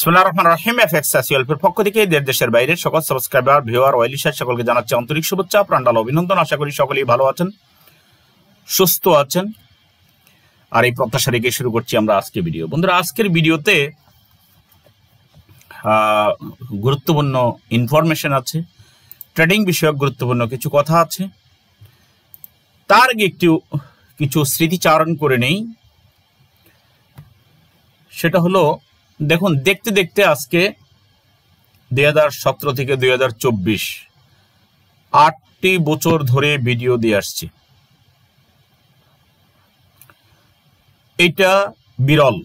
সোনার রহমান রহিম এফ এক্সাসিওলপের পক্ষ থেকে দেড় দেশের বাইরে সকল সাবস্ক্রাইবার ভিওয়ার ওয়াইলি স্যার সকলকে জানাচ্ছি আন্তরিক শুভেচ্ছা প্রাণাল অভিনন্দন আশা করি সকলেই ভালো আছেন সুস্থ আছেন আর এই প্রত্যাশা রেখে শুরু করছি আমরা আজকে ভিডিও বন্ধুরা আজকের ভিডিওতে গুরুত্বপূর্ণ ইনফরমেশন আছে ট্রেডিং বিষয়ক গুরুত্বপূর্ণ কিছু কথা আছে তার আগে একটু কিছু স্মৃতিচারণ করে নেই সেটা হলো দেখুন দেখতে দেখতে আজকে দুই হাজার সতেরো থেকে দুই হাজার চব্বিশ আটটি বছর ধরে ভিডিও দিয়ে আসছে এটা বিরল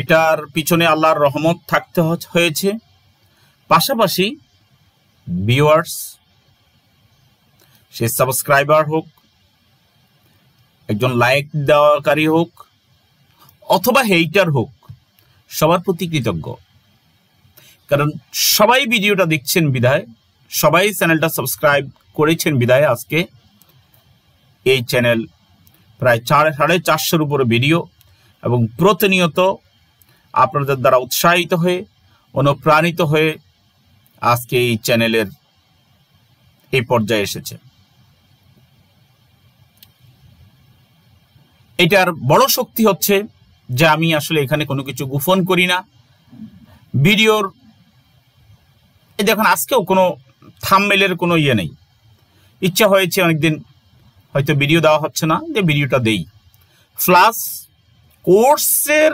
এটার পিছনে আল্লাহর রহমত থাকতে হয়েছে পাশাপাশি ভিউয়ার্স সে সাবস্ক্রাইবার হোক একজন লাইক দেওয়াকারী হোক অথবা হেইটার হোক সবার প্রতি কৃতজ্ঞ কারণ সবাই ভিডিওটা দেখছেন বিধায় সবাই চ্যানেলটা সাবস্ক্রাইব করেছেন বিধায় আজকে এই চ্যানেল প্রায় চার সাড়ে চারশোর উপরে ভিডিও এবং প্রতিনিয়ত আপনাদের দ্বারা উৎসাহিত হয়ে অনুপ্রাণিত হয়ে আজকে এই চ্যানেলের এই পর্যায়ে এসেছে এটার বড় শক্তি হচ্ছে যে আমি আসলে এখানে কোনো কিছু গোপন করি না ভিডিওর এই দেখুন আজকেও কোনো থামমেলের কোনো ইয়ে নেই ইচ্ছা হয়েছে অনেকদিন হয়তো ভিডিও দেওয়া হচ্ছে না যে ভিডিওটা দেই প্লাস কোর্সের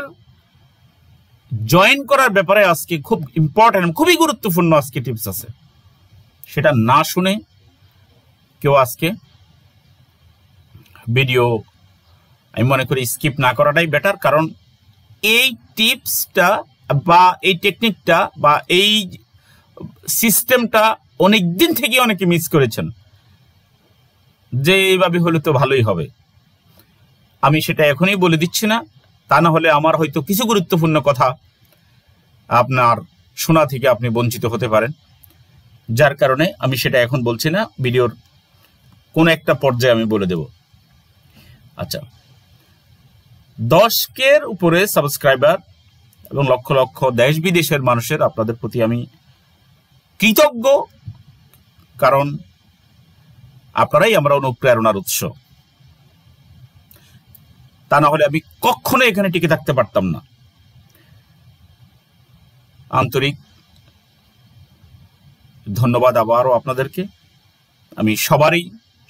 জয়েন করার ব্যাপারে আজকে খুব ইম্পর্ট্যান্ট খুবই গুরুত্বপূর্ণ আজকে টিপস আছে সেটা না শুনে কেউ আজকে ভিডিও আমি মনে করি স্কিপ না করাটাই বেটার কারণ এই টিপসটা বা এই টেকনিকটা বা এই সিস্টেমটা অনেক দিন থেকে অনেকে মিস করেছেন যে এইভাবে হলে তো ভালোই হবে আমি সেটা এখনই বলে দিচ্ছি না তা না হলে আমার হয়তো কিছু গুরুত্বপূর্ণ কথা আপনার শোনা থেকে আপনি বঞ্চিত হতে পারেন যার কারণে আমি সেটা এখন বলছি না ভিডিওর কোন একটা পর্যায়ে আমি বলে দেব আচ্ছা দশকের উপরে সাবস্ক্রাইবার এবং লক্ষ লক্ষ দেশ বিদেশের মানুষের আপনাদের প্রতি আমি কৃতজ্ঞ কারণ আপনারাই আমরা অনুপ্রেরণার উৎস তা না হলে আমি কখনো এখানে টিকে থাকতে পারতাম না আন্তরিক ধন্যবাদ আবারও আপনাদেরকে আমি সবারই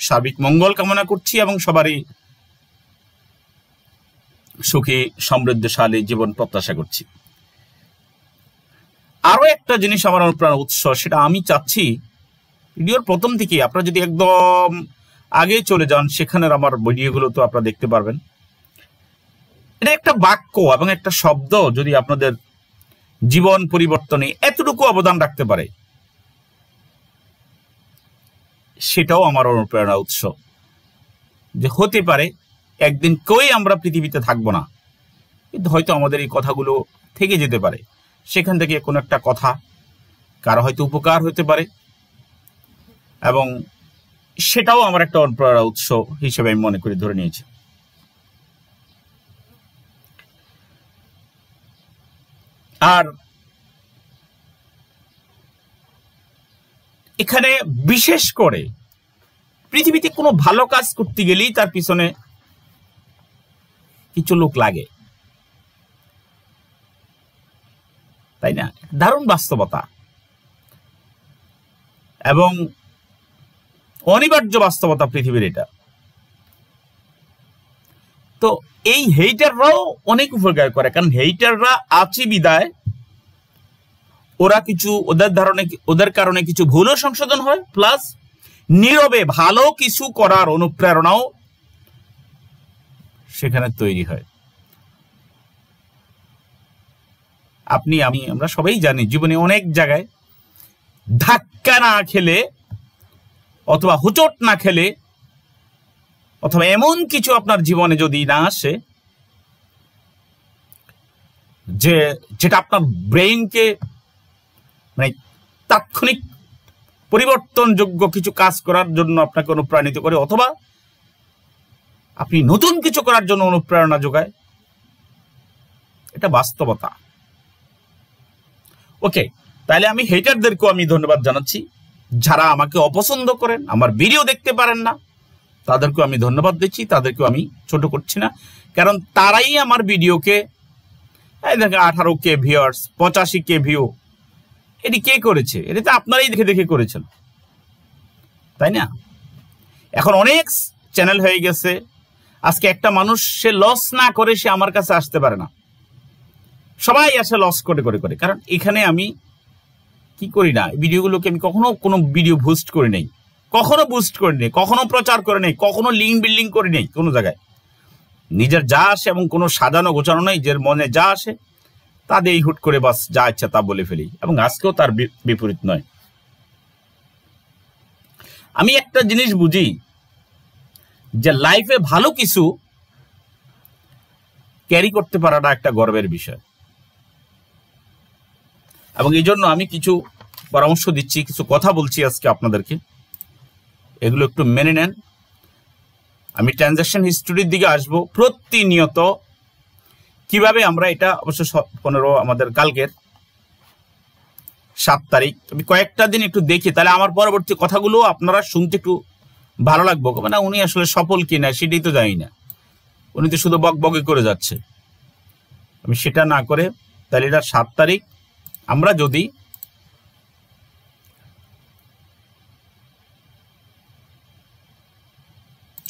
সার্বিক মঙ্গল কামনা করছি এবং সবারই সুখী সমৃদ্ধশালী জীবন প্রত্যাশা করছি আরও একটা জিনিস আমার অনুপ্রেরণা উৎস সেটা আমি চাচ্ছি ভিডিওর প্রথম থেকে আপনারা যদি একদম আগে চলে যান সেখানের আমার ভিডিওগুলো তো আপনারা দেখতে পারবেন এটা একটা বাক্য এবং একটা শব্দ যদি আপনাদের জীবন পরিবর্তনে এতটুকু অবদান রাখতে পারে সেটাও আমার অনুপ্রেরণা উৎস যে হতে পারে একদিন কেউই আমরা পৃথিবীতে থাকবো না কিন্তু হয়তো আমাদের এই কথাগুলো থেকে যেতে পারে সেখান থেকে কোনো একটা কথা কারো হয়তো উপকার হতে পারে এবং সেটাও আমার একটা অনুপ্রেরণা উৎস হিসেবে আমি মনে করি ধরে নিয়েছি আর এখানে বিশেষ করে পৃথিবীতে কোনো ভালো কাজ করতে গেলেই তার পিছনে কিছু লোক লাগে তাই না দারুণ বাস্তবতা এবং অনিবার্য বাস্তবতা পৃথিবীর এটা তো এই হেইটাররাও অনেক উপকার করে কারণ হেইটাররা আছে বিদায় ওরা কিছু ওদের ধারণে ওদের কারণে কিছু ভুলও সংশোধন হয় প্লাস নীরবে ভালো কিছু করার অনুপ্রেরণাও সেখানে তৈরি হয় আপনি আমি আমরা সবাই জানি জীবনে অনেক জায়গায় ধাক্কা না খেলে অথবা হুচট না খেলে অথবা এমন কিছু আপনার জীবনে যদি না আসে যে যেটা আপনার ব্রেইনকে মানে তাৎক্ষণিক পরিবর্তনযোগ্য কিছু কাজ করার জন্য আপনাকে অনুপ্রাণিত করে অথবা আপনি নতুন কিছু করার জন্য অনুপ্রেরণা যোগায় এটা বাস্তবতা ওকে তাহলে আমি হেটারদেরকেও আমি ধন্যবাদ জানাচ্ছি যারা আমাকে অপছন্দ করেন আমার ভিডিও দেখতে পারেন না তাদেরকেও আমি ধন্যবাদ দিচ্ছি তাদেরকেও আমি ছোট করছি না কারণ তারাই আমার ভিডিওকে দেখেন আঠারো কে ভিউয়ার্স পঁচাশি কে ভিউ এটি কে করেছে এটি তো আপনারাই দেখে দেখে করেছেন তাই না এখন অনেক চ্যানেল হয়ে গেছে আজকে একটা মানুষ সে লস না করে সে আমার কাছে আসতে পারে না সবাই আসে লস করে করে করে কারণ এখানে আমি কি করি না ভিডিওগুলোকে আমি কখনো কোনো ভিডিও বুস্ট করি নেই কখনো বুস্ট করি নেই কখনো প্রচার করে নেই কখনো লিঙ্ক বিল্ডিং করি নেই কোনো জায়গায় নিজের যা আসে এবং কোনো সাজানো গোছানো নেই যে মনে যা আসে তা এই হুট করে বাস যা ইচ্ছা তা বলে ফেলি এবং আজকেও তার বিপরীত নয় আমি একটা জিনিস বুঝি যে লাইফে ভালো কিছু ক্যারি করতে পারাটা একটা গর্বের বিষয় এবং এই জন্য আমি কিছু পরামর্শ দিচ্ছি কিছু কথা বলছি আজকে আপনাদেরকে এগুলো একটু মেনে নেন আমি ট্রানজাকশন হিস্ট্রির দিকে আসব প্রতিনিয়ত কিভাবে আমরা এটা অবশ্য পনেরো আমাদের কালকের সাত তারিখ আমি কয়েকটা দিন একটু দেখি তাহলে আমার পরবর্তী কথাগুলো আপনারা শুনতে একটু ভালো লাগবো না মানে উনি আসলে সফল কিনা সেটাই তো জানি না উনি তো শুধু বক বকে করে যাচ্ছে আমি সেটা না করে তাহলে এটা সাত তারিখ আমরা যদি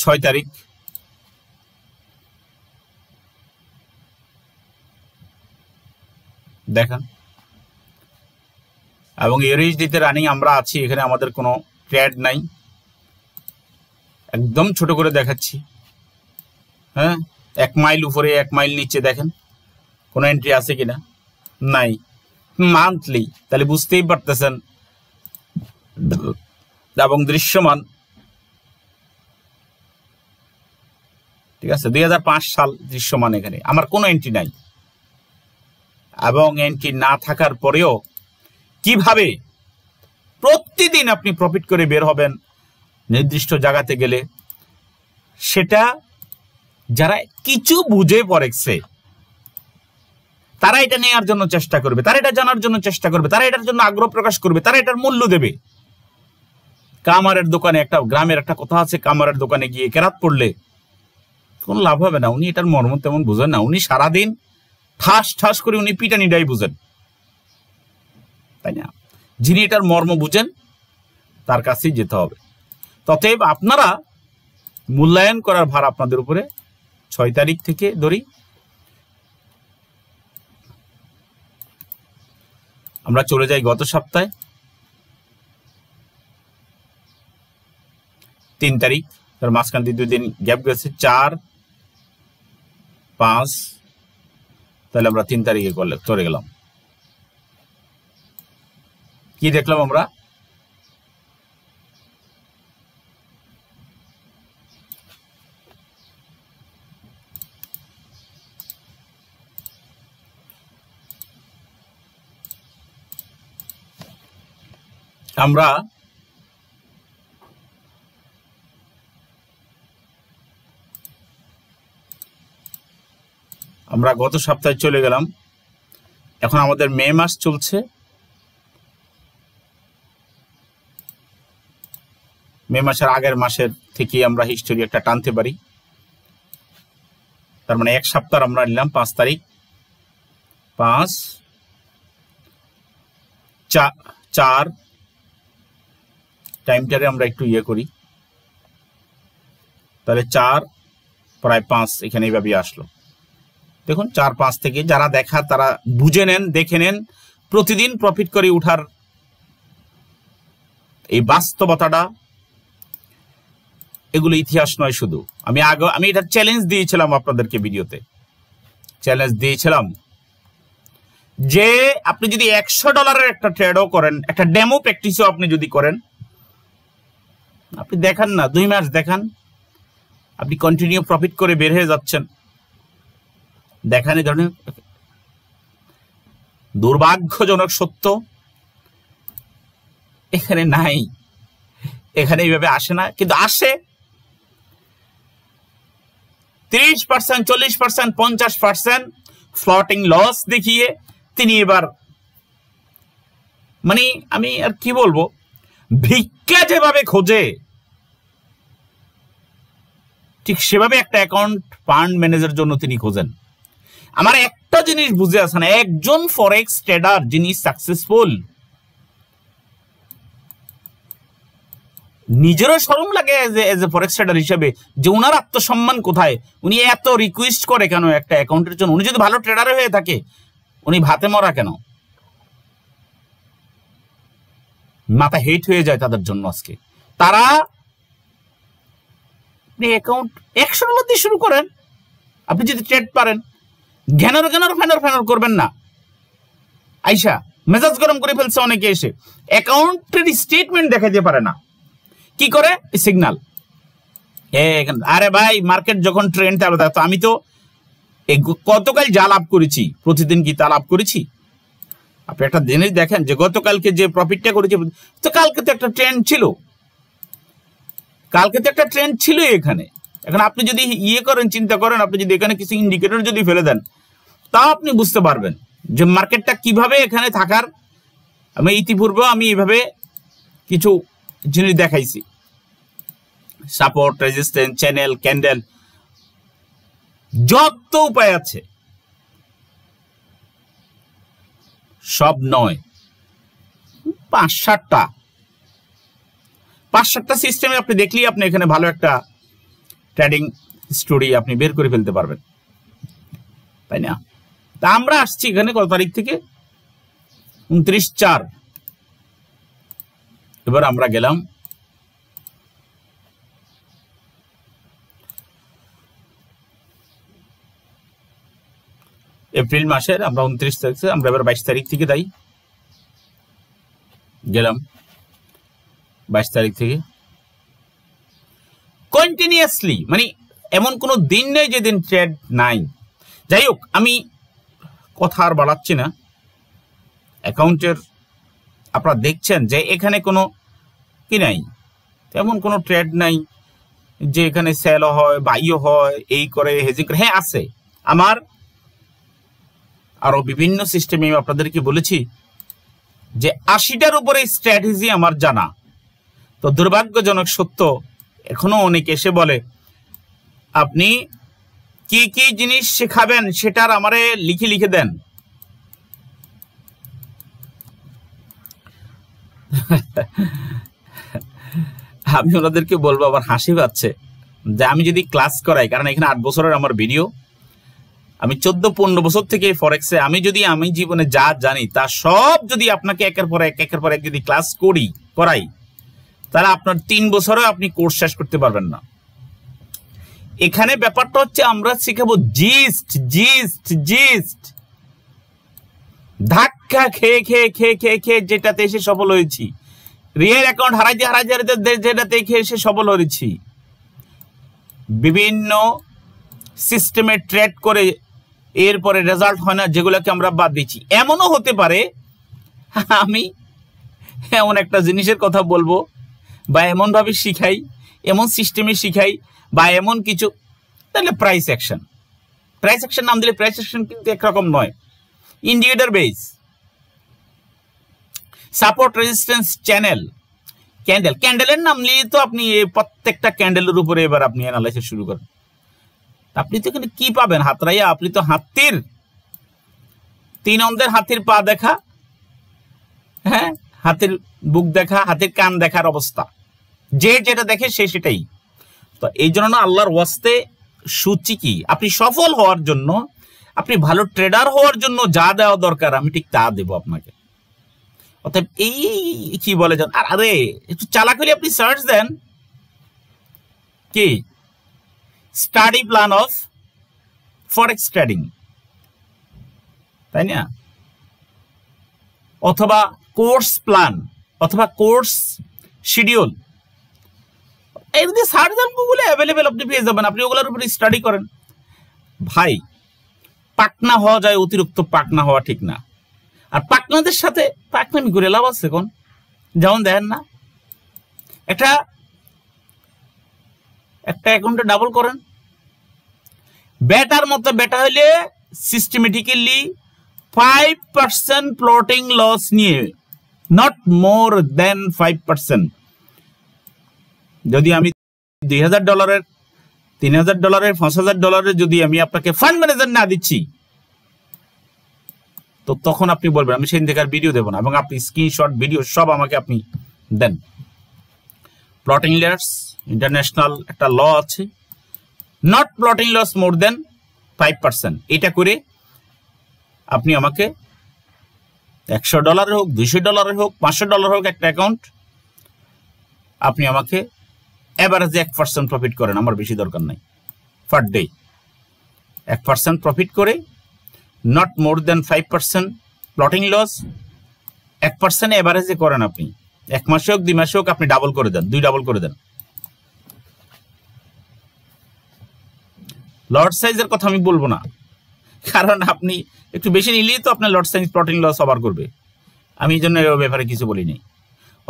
ছয় তারিখ দেখান এবং এরিজ দিতে রানিং আমরা আছি এখানে আমাদের কোনো ট্র্যাড নাই একদম ছোট করে দেখাচ্ছি হ্যাঁ এক মাইল উপরে এক মাইল নিচে দেখেন কোনো এন্ট্রি আছে কিনা নাই মান্থলি তাহলে বুঝতেই পারতেছেন এবং দৃশ্যমান ঠিক আছে দুই সাল দৃশ্যমান এখানে আমার কোনো এন্ট্রি নাই এবং এন্ট্রি না থাকার পরেও কিভাবে প্রতিদিন আপনি প্রফিট করে বের হবেন নির্দিষ্ট জায়গাতে গেলে সেটা যারা কিছু বুঝে পড়েছে তারা এটা নেওয়ার জন্য চেষ্টা করবে তারা এটা জানার জন্য চেষ্টা করবে তারা এটার জন্য আগ্রহ প্রকাশ করবে তারা এটার মূল্য দেবে কামারের দোকানে একটা গ্রামের একটা কথা আছে কামারের দোকানে গিয়ে কেরাত পড়লে কোনো লাভ হবে না উনি এটার মর্ম তেমন বোঝেন না উনি সারাদিন ঠাস ঠাস করে উনি পিটানিটাই বুঝেন তাই না যিনি এটার মর্ম বুঝেন তার কাছেই যেতে হবে ততএব আপনারা মূল্যায়ন করার ভার আপনাদের উপরে ছয় তারিখ থেকে ধরি আমরা চলে যাই গত সপ্তাহে তিন তারিখ তার মাঝখান দিয়ে দুই দিন গ্যাপ গেছে চার পাঁচ তাহলে আমরা তিন তারিখে করলে চলে গেলাম কি দেখলাম আমরা আমরা আমরা গত সপ্তাহে চলে গেলাম এখন আমাদের মে মাস চলছে মে মাসের আগের মাসের থেকে আমরা হিস্টোরি একটা টানতে পারি তার মানে এক সপ্তাহ আমরা নিলাম পাঁচ তারিখ পাঁচ চার টাইমটারে আমরা একটু ইয়ে করি তাহলে চার প্রায় পাঁচ এখানে এইভাবেই আসলো দেখুন চার পাঁচ থেকে যারা দেখা তারা বুঝে নেন দেখে নেন প্রতিদিন প্রফিট করে উঠার এই বাস্তবতাটা এগুলো ইতিহাস নয় শুধু আমি আগে আমি এটা চ্যালেঞ্জ দিয়েছিলাম আপনাদেরকে ভিডিওতে চ্যালেঞ্জ দিয়েছিলাম যে আপনি যদি একশো ডলারের একটা ট্রেডও করেন একটা ডেমো প্র্যাকটিসও আপনি যদি করেন আপনি দেখান না দুই মাস দেখান আপনি কন্টিনিউ প্রফিট করে বের হয়ে যাচ্ছেন দেখান এই ধরনের দুর্ভাগ্যজনক সত্য এখানে নাই এখানে এইভাবে আসে না কিন্তু আসে তিরিশ পার্সেন্ট চল্লিশ পার্সেন্ট পঞ্চাশ পার্সেন্ট ফ্লটিং লস দেখিয়ে তিনি এবার মানে আমি আর কি বলবো ভিক্ষা যেভাবে খোঁজে ঠিক সেভাবে একটা অ্যাকাউন্ট ফান্ড ম্যানেজার জন্য তিনি খোঁজেন আমার একটা জিনিস বুঝে আসে না একজন ফরেক্স ট্রেডার যিনি সাকসেসফুল নিজেরও শরম লাগে এজ এ ফরেক্স ট্রেডার হিসেবে যে ওনার আত্মসম্মান কোথায় উনি এত রিকোয়েস্ট করে কেন একটা অ্যাকাউন্টের জন্য উনি যদি ভালো ট্রেডার হয়ে থাকে উনি ভাতে মরা কেন মাথা হেট হয়ে যায় তাদের জন্য আজকে তারা আপনি অ্যাকাউন্ট একশোর মধ্যে শুরু করেন আপনি যদি ট্রেড পারেন ঘ্যানর ঘ্যানর ফ্যানর ফ্যানর করবেন না আইসা মেজাজ গরম করে ফেলছে অনেকে এসে অ্যাকাউন্টের স্টেটমেন্ট দেখাইতে পারে না কি করে সিগনাল আরে ভাই মার্কেট যখন ট্রেন্ড আমি তো কতকাল যা লাভ করেছি প্রতিদিন কি তা লাভ করেছি আপনি একটা দিনে দেখেন যে গতকালকে যে প্রফিটটা করেছে তো কালকে তো একটা ট্রেন্ড ছিল কালকে তো একটা ট্রেন্ড ছিল এখানে এখন আপনি যদি ইয়ে করেন চিন্তা করেন আপনি যদি এখানে কিছু ইন্ডিকেটর যদি ফেলে দেন তাও আপনি বুঝতে পারবেন যে মার্কেটটা কিভাবে এখানে থাকার আমি ইতিপূর্বে আমি এভাবে কিছু জিনিস দেখাইছি সাপোর্ট রেজিস্টেন্স চ্যানেল ক্যান্ডেল যত উপায় আছে সব নয় পাঁচ সাতটা পাঁচ সাতটা সিস্টেমে আপনি দেখলেই আপনি এখানে ভালো একটা ট্রেডিং স্টোরি আপনি বের করে ফেলতে পারবেন তাই না তা আমরা আসছি এখানে কত তারিখ থেকে উনত্রিশ চার এবার আমরা গেলাম এপ্রিল মাসের আমরা উনত্রিশ তারিখ আমরা এবার বাইশ তারিখ থেকে দেয় গেলাম বাইশ তারিখ থেকে কন্টিনিউয়াসলি মানে এমন কোনো দিন নেই যেদিন ট্রেড নাই যাই হোক আমি কথা আর বাড়াচ্ছি না অ্যাকাউন্টের আপনারা দেখছেন যে এখানে কোনো কি নাই তেমন কোনো ট্রেড নাই যে এখানে সেলও হয় বাইও হয় এই করে হেজি করে হ্যাঁ আছে আমার আরও বিভিন্ন সিস্টেমে আমি আপনাদেরকে বলেছি যে আশিটার উপরে স্ট্র্যাটেজি আমার জানা তো দুর্ভাগ্যজনক সত্য এখনো অনেকে এসে বলে আপনি কি কি জিনিস শেখাবেন সেটার আমারে লিখে লিখে দেন আমি ওনাদেরকে বলবো আবার হাসি পাচ্ছে যে আমি যদি ক্লাস করাই কারণ এখানে আট বছরের আমার ভিডিও আমি চোদ্দ পনেরো বছর থেকে ফরেক্সে আমি যদি আমি জীবনে যা জানি তা সব যদি আপনাকে একের পর এক একের পর এক যদি ক্লাস করি করাই তাহলে আপনার তিন বছরেও আপনি কোর্স শেষ করতে পারবেন না এখানে ব্যাপারটা হচ্ছে আমরা শিখাবো জিস্ট জিস্ট জিস্ট ধাক্কা খেয়ে খেয়ে খেয়ে খেয়ে খেয়ে যেটাতে এসে সফল হয়েছি রিয়েল অ্যাকাউন্ট হারাইতে হারাইতে যেটাতে খেয়ে এসে সফল হয়েছি বিভিন্ন সিস্টেমে ট্রেড করে এরপরে রেজাল্ট হয় না যেগুলোকে আমরা বাদ দিচ্ছি এমনও হতে পারে আমি এমন একটা জিনিসের কথা বলবো বা এমনভাবে শিখাই এমন সিস্টেমে শিখাই বা এমন কিছু তাহলে প্রাইস অ্যাকশন প্রাইস অ্যাকশন নাম দিলে প্রাইস অ্যাকশন কিন্তু একরকম নয় indicator base support resistance channel candle ক্যান্ডেলের নাম নিয়ে তো আপনি প্রত্যেকটা ক্যান্ডেলের উপরে এবার আপনি অ্যানালাইসিস শুরু করেন আপনি তো এখানে কি পাবেন হাতরাইয়া আপনি তো হাতির তিন অন্ধের হাতির পা দেখা হ্যাঁ হাতির বুক দেখা হাতির কান দেখার অবস্থা যে যেটা দেখে সে সেটাই তো এই জন্য আল্লাহর ওয়াস্তে সূচি কি আপনি সফল হওয়ার জন্য আপনি ভালো ট্রেডার হওয়ার জন্য যা দেওয়া দরকার আমি ঠিক তা দেব আপনাকে অর্থাৎ এই কি বলে যান আরে একটু চালাক হলে আপনি সার্চ দেন কি study plan of forex trading তাই না অথবা কোর্স প্ল্যান অথবা কোর্স শিডিউল এমনি সার দেন গুগলে অ্যাভেলেবেল আপনি পেয়ে যাবেন আপনি ওগুলোর উপরে স্টাডি করেন ভাই পাকনা হওয়া যায় অতিরিক্ত পাকনা হওয়া ঠিক না আর পাকনাদের সাথে পাকনামি করে লাভ আছে কোন যেমন দেখেন না একটা একটা অ্যাকাউন্টে ডাবল করেন বেটার মতো বেটা হইলে systematically five percent floating loss নিয়ে not more than five percent যদি আমি দুই হাজার ডলারের তিন হাজার ডলারের পাঁচ হাজার ডলারের যদি আমি আপনাকে ফান্ড ম্যানেজার না দিচ্ছি তো তখন আপনি বলবেন আমি সেদিন থেকে আর ভিডিও দেবো না এবং আপনি স্ক্রিনশট ভিডিও সব আমাকে আপনি দেন প্লটিং লেয়ার্স ইন্টারন্যাশনাল একটা ল আছে not floating loss more than five percent এটা করে আপনি আমাকে একশো ডলারের হোক দুশো ডলারের হোক পাঁচশো ডলার হোক একটা অ্যাকাউন্ট আপনি আমাকে অ্যাভারেজে এক পার্সেন্ট প্রফিট করেন আমার বেশি দরকার নাই পার ডে এক পার্সেন্ট প্রফিট করে not more than five percent floating loss এক পার্সেন্ট অ্যাভারেজে করেন আপনি এক মাসে হোক দুই মাসে হোক আপনি ডাবল করে দেন দুই ডাবল করে দেন লর্ড সাইজের কথা আমি বলবো না কারণ আপনি একটু বেশি নিলেই তো আপনার লর্ড সাইজ প্রোটিন লস আবার করবে আমি এই জন্য ব্যাপারে কিছু বলিনি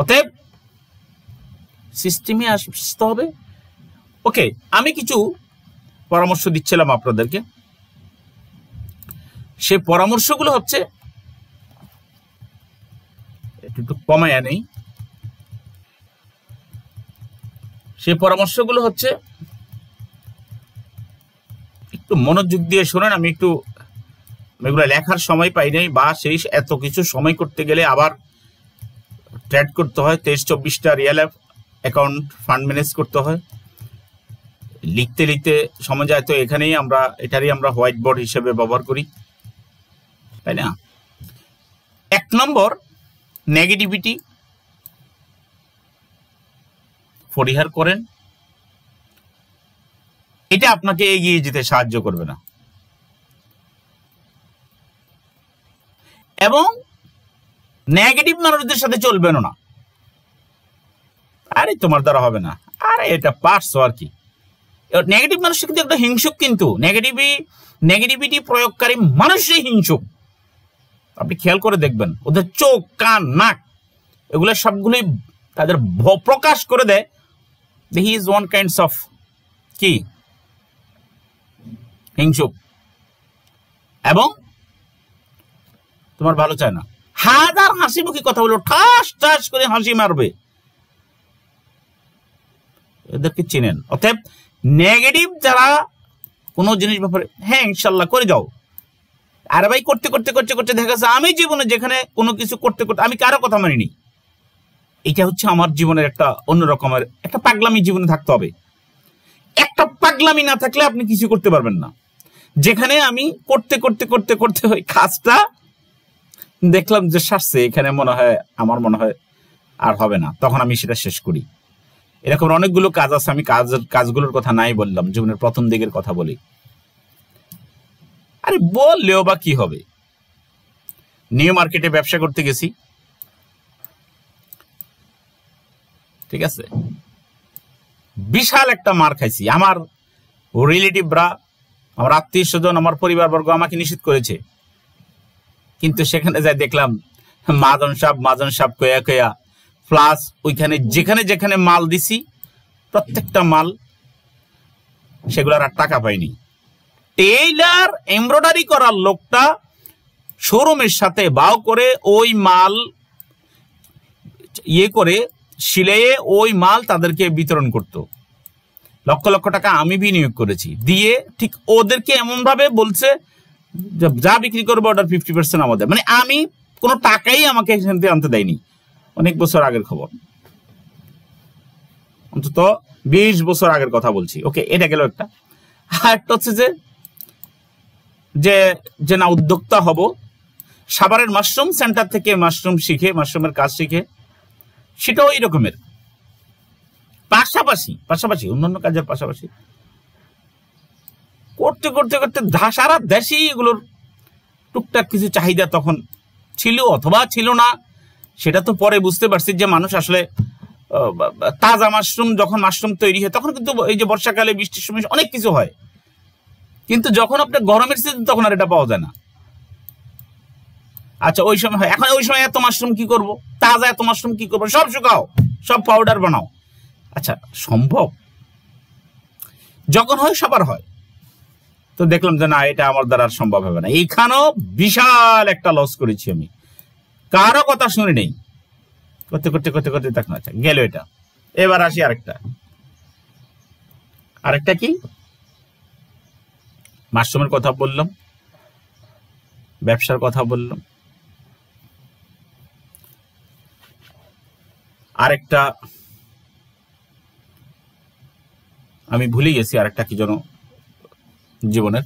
অতএব সিস্টেমে আসতে হবে ওকে আমি কিছু পরামর্শ দিচ্ছিলাম আপনাদেরকে সে পরামর্শগুলো হচ্ছে একটু কমায় নেই সে পরামর্শগুলো হচ্ছে তো মনোযোগ দিয়ে শোনেন আমি একটু এগুলো লেখার সময় পাই নাই বা সেই এত কিছু সময় করতে গেলে আবার ট্রেড করতে হয় তেইশ চব্বিশটা রিয়েল অ্যাকাউন্ট ফান্ড ম্যানেজ করতে হয় লিখতে লিখতে সময় যায় তো এখানেই আমরা এটারই আমরা হোয়াইট বোর্ড হিসেবে ব্যবহার করি তাই না এক নম্বর নেগেটিভিটি পরিহার করেন এটা আপনাকে এগিয়ে যেতে সাহায্য করবে না এবং নেগেটিভ মানুষদের সাথে চলবেন না আরে তোমার দ্বারা হবে না আরে এটা পার্স আর কি নেগেটিভ মানুষ কিন্তু একটা হিংসুক কিন্তু নেগেটিভি নেগেটিভিটি প্রয়োগকারী মানুষই হিংসুক আপনি খেয়াল করে দেখবেন ওদের চোখ কান নাক এগুলো সবগুলোই তাদের প্রকাশ করে দেয় he is one kinds of কি হিংসুক এবং তোমার ভালো চায় না হাজার হাসি মুখী কথা বলবো ঠাস ঠাস করে হাসি মারবে এদেরকে চিনেন অর্থাৎ নেগেটিভ যারা কোনো জিনিস ব্যাপারে হ্যাঁ ইনশাল্লাহ করে যাও আর ভাই করতে করতে করতে করতে দেখা যাচ্ছে আমি জীবনে যেখানে কোনো কিছু করতে করতে আমি কারো কথা মানিনি এটা হচ্ছে আমার জীবনের একটা অন্য রকমের একটা পাগলামি জীবনে থাকতে হবে একটা পাগলামি না থাকলে আপনি কিছু করতে পারবেন না যেখানে আমি করতে করতে করতে করতে ওই কাজটা দেখলাম যে সারছে এখানে মনে হয় আমার মনে হয় আর হবে না তখন আমি সেটা শেষ করি এরকম অনেকগুলো কাজ আছে আমি কাজ কাজগুলোর কথা নাই বললাম জীবনের প্রথম দিকের কথা বলি আরে বললেও বা কি হবে নিউ মার্কেটে ব্যবসা করতে গেছি ঠিক আছে বিশাল একটা মার খাইছি আমার রিলেটিভরা আমার আত্মীয় স্বজন আমার পরিবারবর্গ আমাকে নিষেধ করেছে কিন্তু সেখানে যাই দেখলাম মাজন সাপ মাজন সাপ কয়া কয়া প্লাস ওইখানে যেখানে যেখানে মাল দিছি প্রত্যেকটা মাল সেগুলার আর টাকা পাইনি টেইলার এমব্রয়ডারি করার লোকটা শোরুমের সাথে বাও করে ওই মাল ইয়ে করে সিলেয়ে ওই মাল তাদেরকে বিতরণ করতো লক্ষ লক্ষ টাকা আমি বিনিয়োগ করেছি দিয়ে ঠিক ওদেরকে এমনভাবে বলছে যা বিক্রি করবো ওটার ফিফটি পার্সেন্ট আমাদের মানে আমি কোনো টাকাই আমাকে এখান থেকে আনতে দেয়নি অনেক বছর আগের খবর অন্তত বিশ বছর আগের কথা বলছি ওকে এটা গেল একটা আর একটা হচ্ছে যে যে যে না উদ্যোক্তা হব সাভারের মাশরুম সেন্টার থেকে মাশরুম শিখে মাশরুমের কাজ শিখে সেটাও এই রকমের পাশাপাশি পাশাপাশি অন্যান্য কাজের পাশাপাশি করতে করতে করতে সারা দেশেই এগুলোর টুকটাক কিছু চাহিদা তখন ছিল অথবা ছিল না সেটা তো পরে বুঝতে পারছি যে মানুষ আসলে তাজা মাশরুম যখন মাশরুম তৈরি হয় তখন কিন্তু এই যে বর্ষাকালে বৃষ্টির সময় অনেক কিছু হয় কিন্তু যখন আপনার গরমের সিজন তখন আর এটা পাওয়া যায় না আচ্ছা ওই সময় হয় এখন ওই সময় এত মাশরুম কি করব তাজা এত মাশরুম কি করবো সব শুকাও সব পাউডার বানাও আচ্ছা সম্ভব যখন হয় সবার হয় তো দেখলাম যে না এটা আমার দ্বারা সম্ভব হবে না এখানেও বিশাল একটা লস করেছি আমি কারো কথা শুনি নেই করতে করতে করতে করতে দেখ আচ্ছা গেল এটা এবার আসি আরেকটা আরেকটা কি মাশরুমের কথা বললাম ব্যবসার কথা বললাম আরেকটা আমি ভুলে গেছি আরেকটা কি যেন জীবনের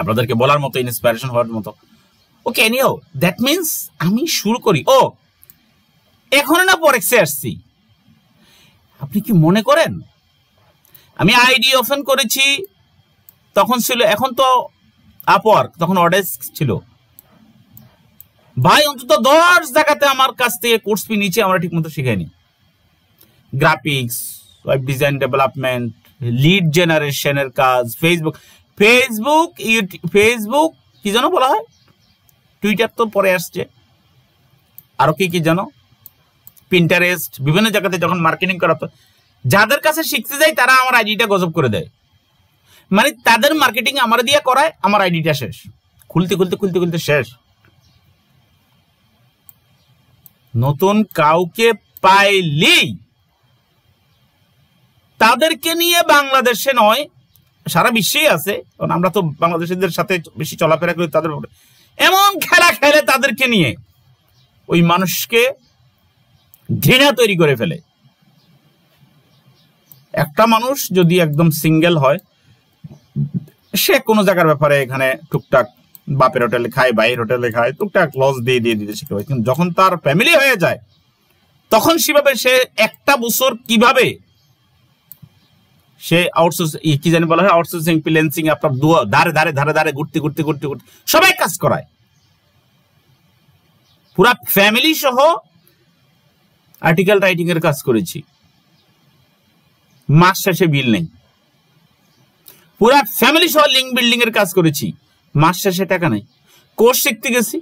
আপনাদেরকে বলার মতো ইন্সপিরেশন হওয়ার মতো ওকে এনিও দ্যাট মিনস আমি শুরু করি ও এখন না পরেক্সে আসছি আপনি কি মনে করেন আমি আইডি ওপেন করেছি তখন ছিল এখন তো আপওয়ার্ক তখন অডেস ছিল ভাই অন্তত দশ জায়গাতে আমার কাছ থেকে কোর্স ফি নিচে আমরা ঠিক মতো শিখাইনি graphics web design development lead জেনারেশনের কাজ ফেসবুক ফেসবুক ফেসবুক কি যেন বলা হয় টুইটার তো পরে আসছে আরও কি কি জানো পিন্টারেস্ট বিভিন্ন জায়গাতে যখন মার্কেটিং করা হতো যাদের কাছে শিখতে যাই তারা আমার আইডিটা গজব করে দেয় মানে তাদের মার্কেটিং আমার দিয়ে করায় আমার আইডিটা শেষ খুলতে খুলতে খুলতে খুলতে শেষ নতুন কাউকে পাইলেই তাদেরকে নিয়ে বাংলাদেশে নয় সারা বিশ্বেই আছে কারণ আমরা তো বাংলাদেশিদের সাথে বেশি চলাফেরা করি তাদের এমন খেলা খেলে তাদেরকে নিয়ে ওই মানুষকে ঘৃণা তৈরি করে ফেলে একটা মানুষ যদি একদম সিঙ্গেল হয় সে কোনো জায়গার ব্যাপারে এখানে টুকটাক বাপের হোটেলে খায় বাইরের হোটেলে খায় টুকটাক লস দিয়ে দিয়ে দিতে শিখে কিন্তু যখন তার ফ্যামিলি হয়ে যায় তখন সেভাবে সে একটা বছর কিভাবে সে আউটসোর্স কি জানি বলা হয় আউটসোর্সিং ফ্রিল্যান্সিং আপনার ধারে ধারে ধারে ধারে ঘুরতে ঘুরতে ঘুরতে ঘুরতে সবাই কাজ করায় পুরা ফ্যামিলি সহ আর্টিকেল রাইটিং এর কাজ করেছি মাস শেষে বিল নেই পুরা ফ্যামিলি সহ লিঙ্ক বিল্ডিং এর কাজ করেছি মাস শেষে টাকা নেই কোর্স শিখতে গেছি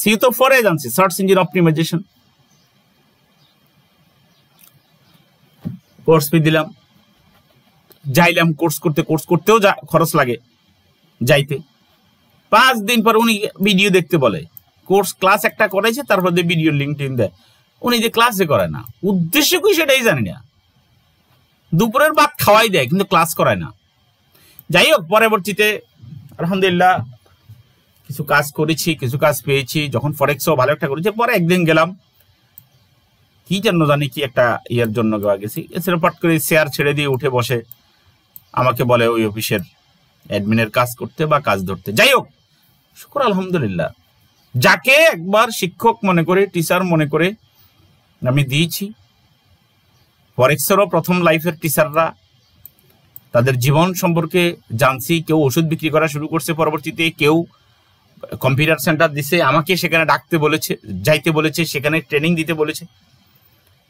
সি তো ফরে জানছি search engine optimization course fee দিলাম যাইলাম কোর্স করতে কোর্স করতেও যা খরচ লাগে যাইতে পাঁচ দিন পর উনি ভিডিও দেখতে বলে কোর্স ক্লাস একটা করাইছে তারপর দিয়ে ভিডিও লিঙ্ক টিন দেয় উনি যে ক্লাসে করে না উদ্দেশ্য কি সেটাই জানি না দুপুরের ভাত খাওয়াই দেয় কিন্তু ক্লাস করায় না যাই হোক পরবর্তীতে আলহামদুলিল্লাহ কিছু কাজ করেছি কিছু কাজ পেয়েছি যখন ফরেক্সও ভালো একটা করেছি পরে একদিন গেলাম কি যেন জানি কি একটা ইয়ের জন্য গেওয়া গেছি এছাড়া পাট করে চেয়ার ছেড়ে দিয়ে উঠে বসে আমাকে বলে ওই অফিসের অ্যাডমিনের কাজ করতে বা কাজ ধরতে যাই হোক শুকুর আলহামদুলিল্লাহ যাকে একবার শিক্ষক মনে করে টিচার মনে করে আমি দিয়েছি ফরেক্সেরও প্রথম লাইফের টিচাররা তাদের জীবন সম্পর্কে জানছি কেউ ওষুধ বিক্রি করা শুরু করছে পরবর্তীতে কেউ কম্পিউটার সেন্টার দিছে আমাকে সেখানে ডাকতে বলেছে যাইতে বলেছে সেখানে ট্রেনিং দিতে বলেছে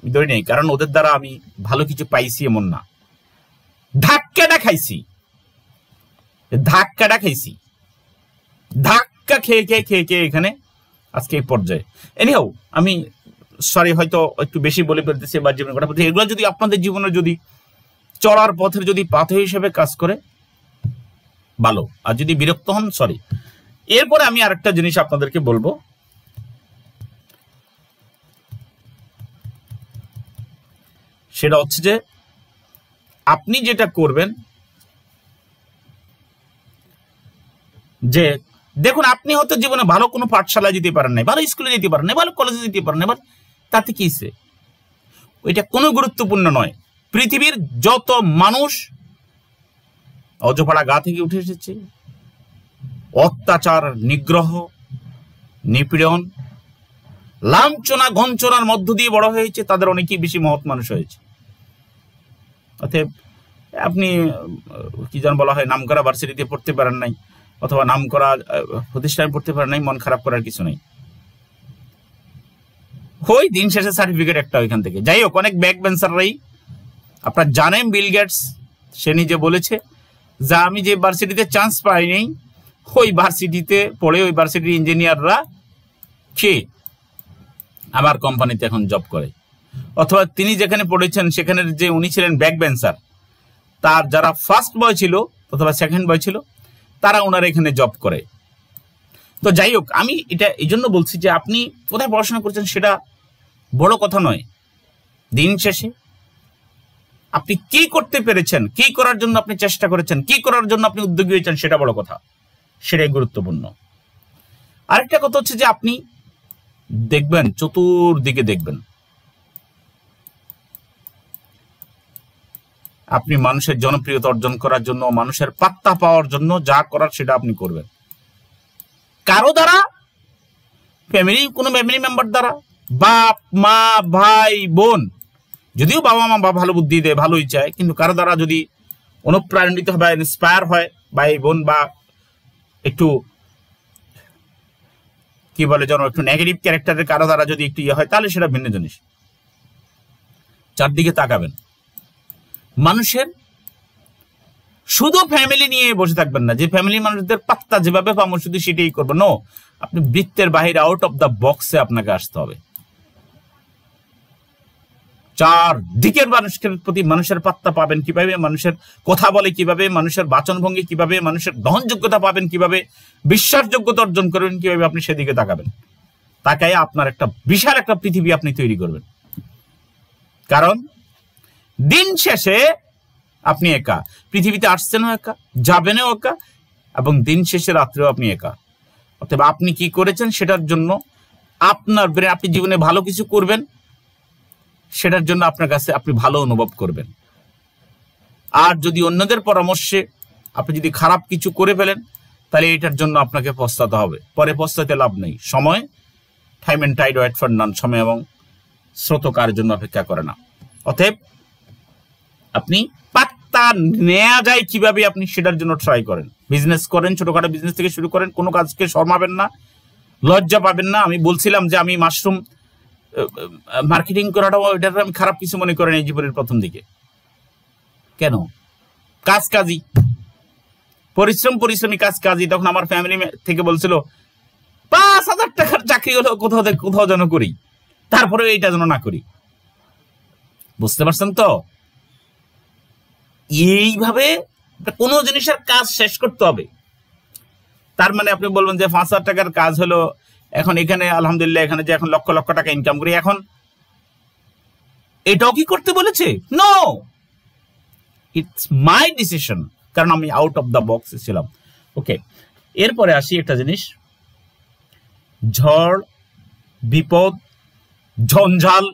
আমি ধরি নেই কারণ ওদের দ্বারা আমি ভালো কিছু পাইছি এমন না ধাক্কাটা খাইছি ধাক্কাটা খাইছি ধাক্কা খেয়ে খেয়ে খেয়ে খেয়ে এখানে আজকে এই পর্যায়ে এনিহাও আমি সরি হয়তো একটু বেশি বলে ফেলতেছি বা জীবনের কথা বলতে এগুলো যদি আপনাদের জীবনে যদি চলার পথের যদি পাথর হিসেবে কাজ করে ভালো আর যদি বিরক্ত হন সরি এরপরে আমি আরেকটা জিনিস আপনাদেরকে বলবো সেটা হচ্ছে যে আপনি যেটা করবেন যে দেখুন আপনি হয়তো জীবনে ভালো কোনো পাঠশালায় যেতে পারেন নাই ভালো স্কুলে যেতে পারেন নাই ভালো কলেজে যেতে পারেন নাই তাতে কি সে ওইটা কোনো গুরুত্বপূর্ণ নয় পৃথিবীর যত মানুষ অজপাড়া গা থেকে উঠে এসেছে অত্যাচার নিগ্রহ নিপীড়ন লাঞ্ছনা ঘঞ্চনার মধ্য দিয়ে বড় হয়েছে তাদের অনেকেই বেশি মহৎ মানুষ হয়েছে অতএব আপনি কী যেন বলা হয় নামকরা ভার্সিটিতে পড়তে পারেন নাই অথবা নাম করা প্রতিষ্ঠানে পড়তে পারেন নাই মন খারাপ করার কিছু নেই ওই দিন শেষে সার্টিফিকেট একটা ওইখান থেকে যাই হোক অনেক ব্যাক বেঞ্চাররাই আপনার জানেন বিল গেটস সে নিজে বলেছে যা আমি যে ভার্সিটিতে চান্স পাইনি ওই ভার্সিটিতে পড়ে ওই ভার্সিটির ইঞ্জিনিয়াররা খেয়ে আমার কোম্পানিতে এখন জব করে অথবা তিনি যেখানে পড়েছেন সেখানে যে উনি ছিলেন ব্যাক ব্যান্সার তার যারা ফার্স্ট বয় ছিল অথবা সেকেন্ড বয় ছিল তারা ওনারা এখানে জব করে তো যাই হোক আমি এটা এই জন্য বলছি যে আপনি কোথায় পড়াশোনা করছেন সেটা বড় কথা নয় দিন শেষে আপনি কি করতে পেরেছেন কি করার জন্য আপনি চেষ্টা করেছেন কি করার জন্য আপনি উদ্যোগী হয়েছেন সেটা বড় কথা সেটাই গুরুত্বপূর্ণ আরেকটা কথা হচ্ছে যে আপনি দেখবেন চতুর্দিকে দেখবেন আপনি মানুষের জনপ্রিয়তা অর্জন করার জন্য মানুষের পাত্তা পাওয়ার জন্য যা করার সেটা আপনি করবেন কারো দ্বারা ফ্যামিলি কোনো ফ্যামিলি মেম্বার দ্বারা বাপ মা ভাই বোন যদিও বাবা মা বা ভালো বুদ্ধি দেয় ভালোই চায় কিন্তু কারো দ্বারা যদি অনুপ্রাণিত হয় বা ইন্সপায়ার হয় এই বোন বা একটু কি বলে যেন একটু নেগেটিভ ক্যারেক্টারের কারো দ্বারা যদি একটু ইয়ে হয় তাহলে সেটা ভিন্ন জিনিস চারদিকে তাকাবেন মানুষের শুধু ফ্যামিলি নিয়ে বসে থাকবেন না যে ফ্যামিলি মানুষদের পাত্তা যেভাবে পাবো শুধু সেটাই করবো নো আপনি বৃত্তের বাহিরে আউট অফ দ্য বক্সে আপনাকে আসতে হবে চার দিকের মানুষের প্রতি মানুষের পাত্তা পাবেন কিভাবে মানুষের কথা বলে কিভাবে মানুষের বাচনভঙ্গি কিভাবে মানুষের গ্রহণযোগ্যতা পাবেন কিভাবে বিশ্বাসযোগ্যতা অর্জন করবেন কিভাবে আপনি সেদিকে তাকাবেন তাকায় আপনার একটা বিশাল একটা পৃথিবী আপনি তৈরি করবেন কারণ দিন শেষে আপনি একা পৃথিবীতে আসছেনও একা যাবেনও একা এবং দিন শেষে রাত্রেও আপনি একা অথবা আপনি কি করেছেন সেটার জন্য আপনার ব্রেন মানে আপনি জীবনে ভালো কিছু করবেন সেটার জন্য আপনার কাছে আপনি ভালো অনুভব করবেন আর যদি অন্যদের পরামর্শে আপনি যদি খারাপ কিছু করে ফেলেন তাহলে এটার জন্য আপনাকে পস্তাতে হবে পরে পস্তাতে লাভ নেই সময় time and tide wait for none সময় এবং স্রোত কার জন্য অপেক্ষা করে না অতএব আপনি পাত্তা নেওয়া যায় কিভাবে আপনি সেটার জন্য ট্রাই করেন বিজনেস করেন ছোটখাটো বিজনেস থেকে শুরু করেন কোনো কাজকে শর্মাবেন না লজ্জা পাবেন না আমি বলছিলাম যে আমি মাশরুম মার্কেটিং করাটাও এটা আমি খারাপ কিছু মনে করেন এই জীবনের প্রথম দিকে কেন কাজ কাজই পরিশ্রম পরিশ্রমী কাজ কাজই তখন আমার ফ্যামিলি থেকে বলছিল পাঁচ হাজার টাকার চাকরি হলো কোথাও কোথাও যেন করি তারপরে এইটা যেন না করি বুঝতে পারছেন তো এইভাবে কোনো জিনিসের কাজ শেষ করতে হবে তার মানে আপনি বলবেন যে পাঁচ হাজার টাকার কাজ হলো এখন এখানে আলহামদুলিল্লাহ এখানে যে এখন লক্ষ লক্ষ টাকা ইনকাম করি এখন এটাও কি করতে বলেছে নো ইটস মাই ডিসিশন কারণ আমি আউট অফ দ্য বক্স ছিলাম ওকে এরপরে আসি একটা জিনিস ঝড় বিপদ ঝঞ্ঝাল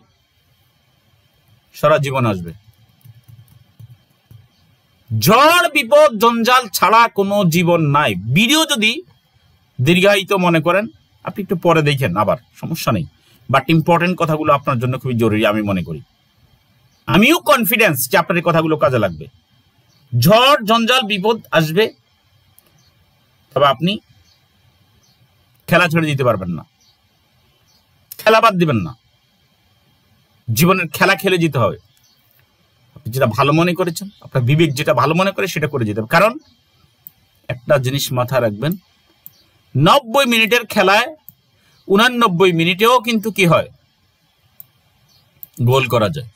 সারা জীবন আসবে ঝড় বিপদ জঞ্জাল ছাড়া কোনো জীবন নাই ভিডিও যদি দীর্ঘায়িত মনে করেন আপনি একটু পরে দেখেন আবার সমস্যা নেই বাট ইম্পর্টেন্ট কথাগুলো আপনার জন্য খুবই জরুরি আমি মনে করি আমিও কনফিডেন্স যে আপনার এই কথাগুলো কাজে লাগবে ঝড় জঞ্জাল বিপদ আসবে তবে আপনি খেলা ছেড়ে দিতে পারবেন না খেলা বাদ দিবেন না জীবনের খেলা খেলে যেতে হবে আপনি যেটা ভালো মনে করেছেন আপনার বিবেক যেটা ভালো মনে করে সেটা করে যেতে কারণ একটা জিনিস মাথায় রাখবেন নব্বই মিনিটের খেলায় উনানব্বই মিনিটেও কিন্তু কি হয় গোল করা যায়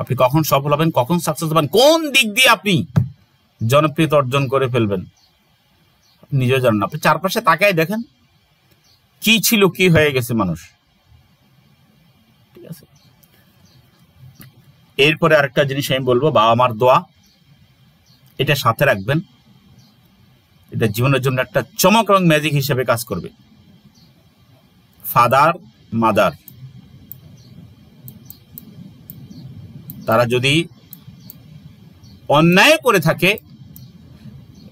আপনি কখন সফল হবেন কখন সাকসেস হবেন কোন দিক দিয়ে আপনি জনপ্রিয়তা অর্জন করে ফেলবেন নিজেও জানেন আপনি চারপাশে তাকাই দেখেন কি ছিল কি হয়ে গেছে মানুষ ঠিক আছে এরপরে আরেকটা জিনিস আমি বলবো বাবা মার দোয়া এটা সাথে রাখবেন এটা জীবনের জন্য একটা চমক এবং ম্যাজিক হিসেবে কাজ করবে ফাদার মাদার তারা যদি অন্যায় করে থাকে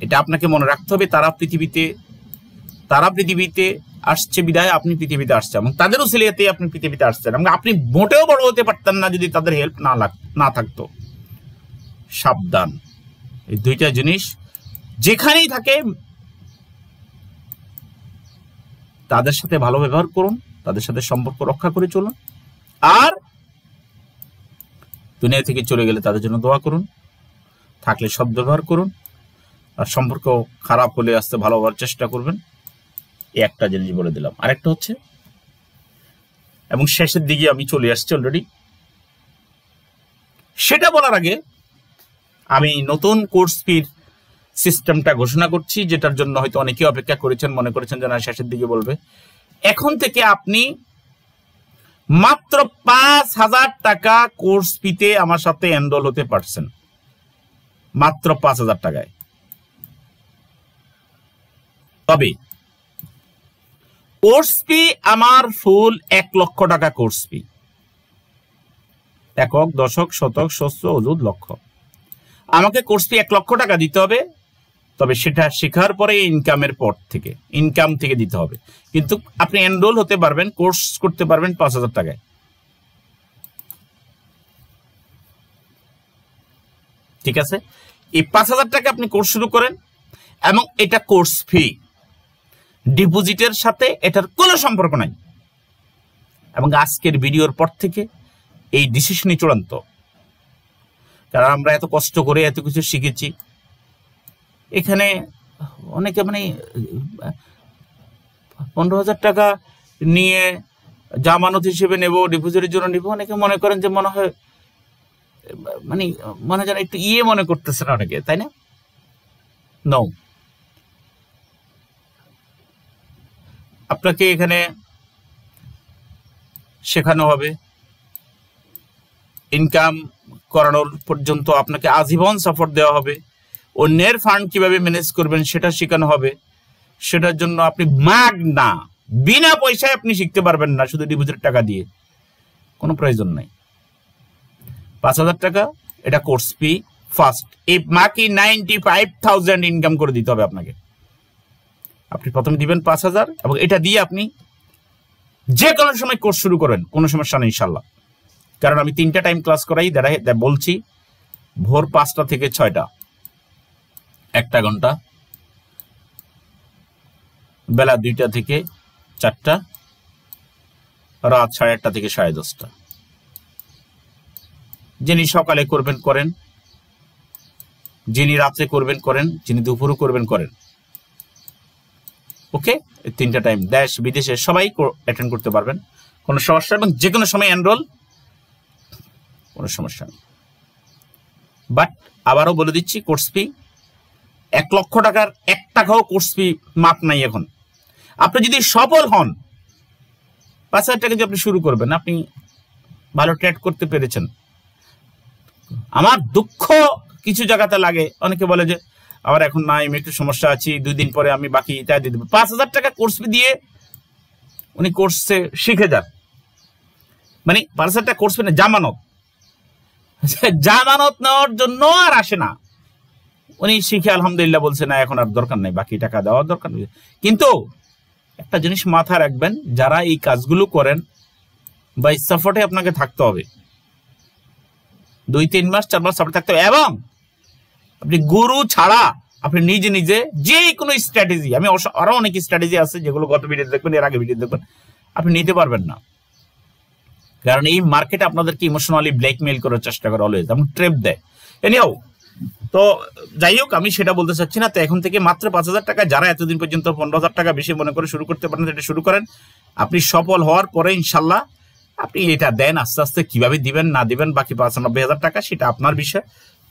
এটা আপনাকে মনে রাখতে হবে তারা পৃথিবীতে তারা পৃথিবীতে আসছে বিদায় আপনি পৃথিবীতে আসছে এবং তাদেরও ছেলেতে আপনি পৃথিবীতে আসছেন এবং আপনি মোটেও বড় হতে পারতেন না যদি তাদের হেল্প না লাগ না থাকতো সাবধান এই দুইটা জিনিস যেখানেই থাকে তাদের সাথে ভালো ব্যবহার করুন তাদের সাথে সম্পর্ক রক্ষা করে চলুন আর দুনিয়া থেকে চলে গেলে তাদের জন্য দোয়া করুন থাকলে সদ্ব্যবহার করুন আর সম্পর্ক খারাপ হলে আসতে ভালো হওয়ার চেষ্টা করবেন এই একটা জিনিস বলে দিলাম আরেকটা হচ্ছে এবং শেষের দিকে আমি চলে আসছি অলরেডি সেটা বলার আগে আমি নতুন কোর্স ফির সিস্টেমটা ঘোষণা করছি যেটার জন্য হয়তো অনেকে অপেক্ষা করেছেন মনে করেছেন যে না শেষের দিকে বলবে এখন থেকে আপনি মাত্র পাঁচ হাজার টাকা কোর্স ফিতে আমার সাথে এনরোল হতে পারছেন মাত্র পাঁচ হাজার টাকায় তবে কোর্স ফি আমার ফুল এক লক্ষ টাকা কোর্স ফি একক দশক শতক শস্য অজুদ লক্ষ আমাকে কোর্স ফি এক লক্ষ টাকা দিতে হবে তবে সেটা শেখার পরে ইনকামের পর থেকে ইনকাম থেকে দিতে হবে কিন্তু আপনি এনরোল হতে পারবেন কোর্স করতে পারবেন পাঁচ হাজার টাকায় ঠিক আছে এই পাঁচ হাজার টাকা আপনি কোর্স শুরু করেন এবং এটা কোর্স ফি ডিপোজিটের সাথে এটার কোনো সম্পর্ক নাই এবং আজকের ভিডিওর পর থেকে এই ডিসিশনই চূড়ান্ত কারণ আমরা এত কষ্ট করে এত কিছু শিখেছি এখানে অনেকে মানে পনেরো হাজার টাকা নিয়ে জামানত হিসেবে নেব ডিপোজিটের জন্য নেব অনেকে মনে করেন যে মনে হয় মানে মনে হয় একটু ইয়ে মনে করতেছে না অনেকে তাই না নৌ আপনাকে এখানে শেখানো হবে ইনকাম করানোর পর্যন্ত আপনাকে আজীবন সাপোর্ট দেওয়া হবে অন্যের ফান্ড কিভাবে ম্যানেজ করবেন সেটা শেখানো হবে সেটার জন্য আপনি মাগ না বিনা পয়সায় আপনি শিখতে পারবেন না শুধু ডিপোজিট টাকা দিয়ে কোনো প্রয়োজন নাই পাঁচ হাজার টাকা এটা কোর্স ফি ফার্স্ট এই মাকি নাইনটি ফাইভ থাউজেন্ড ইনকাম করে দিতে হবে আপনাকে আপনি প্রথমে দিবেন পাঁচ হাজার এবং এটা দিয়ে আপনি যে কোনো সময় কোর্স শুরু করবেন কোনো সমস্যা নেই ইনশাল্লাহ কারণ আমি তিনটা টাইম ক্লাস করাই দাঁড়াই বলছি ভোর পাঁচটা থেকে ছয়টা একটা ঘন্টা বেলা দুইটা থেকে চারটা রাত সাড়ে আটটা থেকে সাড়ে দশটা যিনি সকালে করবেন করেন যিনি রাত্রে করবেন করেন যিনি দুপুরও করবেন করেন ওকে তিনটা টাইম দেশ বিদেশে সবাই অ্যাটেন্ড করতে পারবেন কোনো সমস্যা এবং যে কোনো সময় এনরোল কোনো সমস্যা নেই বাট আবারও বলে দিচ্ছি কোর্স ফি এক লক্ষ টাকার এক টাকাও কোর্স ফি মাপ নাই এখন আপনি যদি সফল হন পাঁচ হাজার টাকা যদি আপনি শুরু করবেন আপনি ভালো ট্রেড করতে পেরেছেন আমার দুঃখ কিছু জায়গাতে লাগে অনেকে বলে যে আবার এখন না আমি একটু সমস্যা আছি দুই দিন পরে আমি বাকি এটা দিয়ে দেবো পাঁচ হাজার টাকা কোর্স ফি দিয়ে উনি কোর্সে শিখে যান মানে পাঁচ হাজার টাকা কোর্স ফি না জামানত জামানত নেওয়ার জন্য আর আসে না উনি শিখে আলহামদুলিল্লাহ বলছে না এখন আর দরকার নাই বাকি টাকা দেওয়ার দরকার নেই কিন্তু একটা জিনিস মাথা রাখবেন যারা এই কাজগুলো করেন বা সাপোর্টে আপনাকে থাকতে হবে দুই তিন মাস চার মাস সাপোর্ট থাকতে হবে এবং আপনি গুরু ছাড়া আপনি নিজে নিজে যে কোনো স্ট্র্যাটেজি আমি আরো অনেক স্ট্র্যাটেজি আছে যেগুলো গত ভিডিও দেখবেন এর আগে ভিডিও দেখবেন আপনি নিতে পারবেন না কারণ এই মার্কেট আপনাদেরকে ইমোশনালি ব্ল্যাকমেইল করার চেষ্টা করে অলওয়েজ এবং ট্রেপ দেয় এনিও তো যাই হোক আমি সেটা বলতে চাচ্ছি না তো এখন থেকে মাত্র পাঁচ হাজার টাকা যারা এতদিন পর্যন্ত পনেরো হাজার টাকা বেশি মনে করে শুরু করতে পারেন এটা শুরু করেন আপনি সফল হওয়ার পরে ইনশাল্লাহ আপনি এটা দেন আস্তে আস্তে কিভাবে দিবেন না দিবেন বাকি পাঁচানব্বই হাজার টাকা সেটা আপনার বিষয়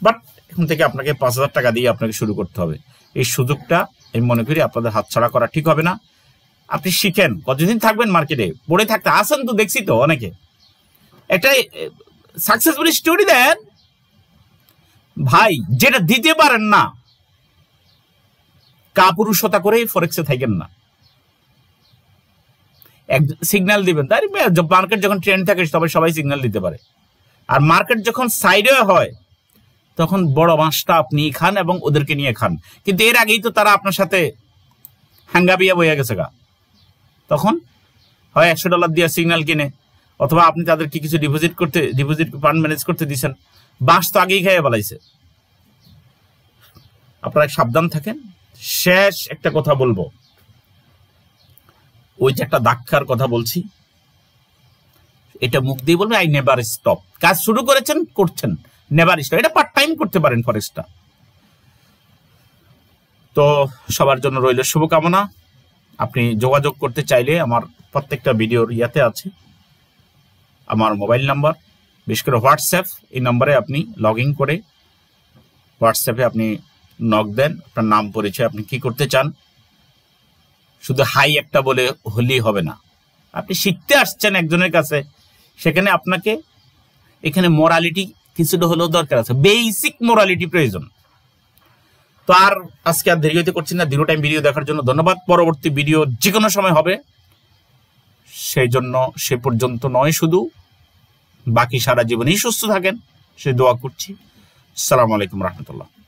বাট এখন থেকে আপনাকে পাঁচ হাজার টাকা দিয়ে আপনাকে শুরু করতে হবে এই সুযোগটা আমি মনে করি আপনাদের হাতছাড়া করা ঠিক হবে না আপনি শিখেন কতদিন থাকবেন মার্কেটে পড়ে থাকতে আসেন তো দেখছি তো অনেকে একটা সাকসেসফুল স্টোরি দেন ভাই যেটা দিতে পারেন না কাপুরুষতা করে ফরেক্সে থাকেন না এক সিগন্যাল দিবেন তাই মার্কেট যখন ট্রেন্ড থাকে তবে সবাই সিগন্যাল দিতে পারে আর মার্কেট যখন সাইডে হয় তখন বড় মাছটা আপনি খান এবং ওদেরকে নিয়ে খান কিন্তু এর আগেই তো তারা আপনার সাথে হাঙ্গাবিয়া বইয়া গেছে গা তখন হয় একশো ডলার দিয়ে সিগন্যাল কিনে অথবা আপনি তাদেরকে কিছু ডিপোজিট করতে ডিপোজিট ফান্ড ম্যানেজ করতে দিচ্ছেন বাঁশ তো আগেই খেয়ে বেলাইছে আপনারা সাবধান থাকেন শেষ একটা কথা বলবো ওই যে একটা দাক্ষার কথা বলছি এটা মুখ দিয়ে বলবে আই নেভার স্টপ কাজ শুরু করেছেন করছেন নেবার ইস্টা এটা পার্ট টাইম করতে পারেন ফরেস্টটা তো সবার জন্য রইল শুভকামনা আপনি যোগাযোগ করতে চাইলে আমার প্রত্যেকটা ভিডিওর ইয়াতে আছে আমার মোবাইল নাম্বার বিশেষ করে হোয়াটসঅ্যাপ এই নাম্বারে আপনি লগ ইন করে হোয়াটসঅ্যাপে আপনি নক দেন আপনার নাম পরিচয় আপনি কি করতে চান শুধু হাই একটা বলে হলেই হবে না আপনি শিখতে আসছেন একজনের কাছে সেখানে আপনাকে এখানে মোরালিটি কিছুটা হলেও দরকার আছে বেসিক মোরালিটি প্রয়োজন তো আর আজকে আর দেরি হইতে করছি না দীর্ঘ টাইম ভিডিও দেখার জন্য ধন্যবাদ পরবর্তী ভিডিও যে কোনো সময় হবে সেই জন্য সে পর্যন্ত নয় শুধু বাকি সারা জীবনেই সুস্থ থাকেন সে দোয়া করছি সালাম আলাইকুম রহমতুল্লাহ